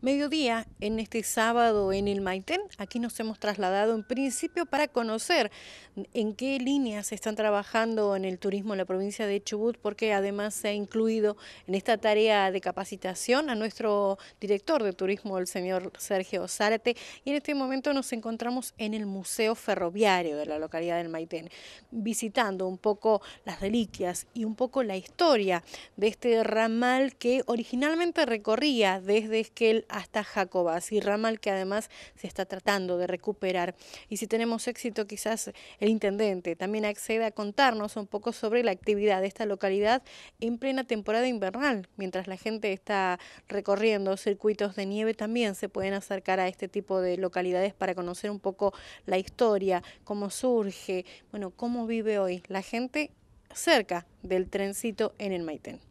mediodía en este sábado en el Maitén. Aquí nos hemos trasladado en principio para conocer en qué líneas se están trabajando en el turismo en la provincia de Chubut, porque además se ha incluido en esta tarea de capacitación a nuestro director de turismo, el señor Sergio Zárate, y en este momento nos encontramos en el Museo Ferroviario de la localidad del Maitén, visitando un poco las reliquias y un poco la historia de este ramal que originalmente recorría desde que el hasta Jacobas y ramal que además se está tratando de recuperar. Y si tenemos éxito, quizás el intendente también acceda a contarnos un poco sobre la actividad de esta localidad en plena temporada invernal. Mientras la gente está recorriendo circuitos de nieve, también se pueden acercar a este tipo de localidades para conocer un poco la historia, cómo surge, bueno, cómo vive hoy la gente cerca del trencito en el Maitén.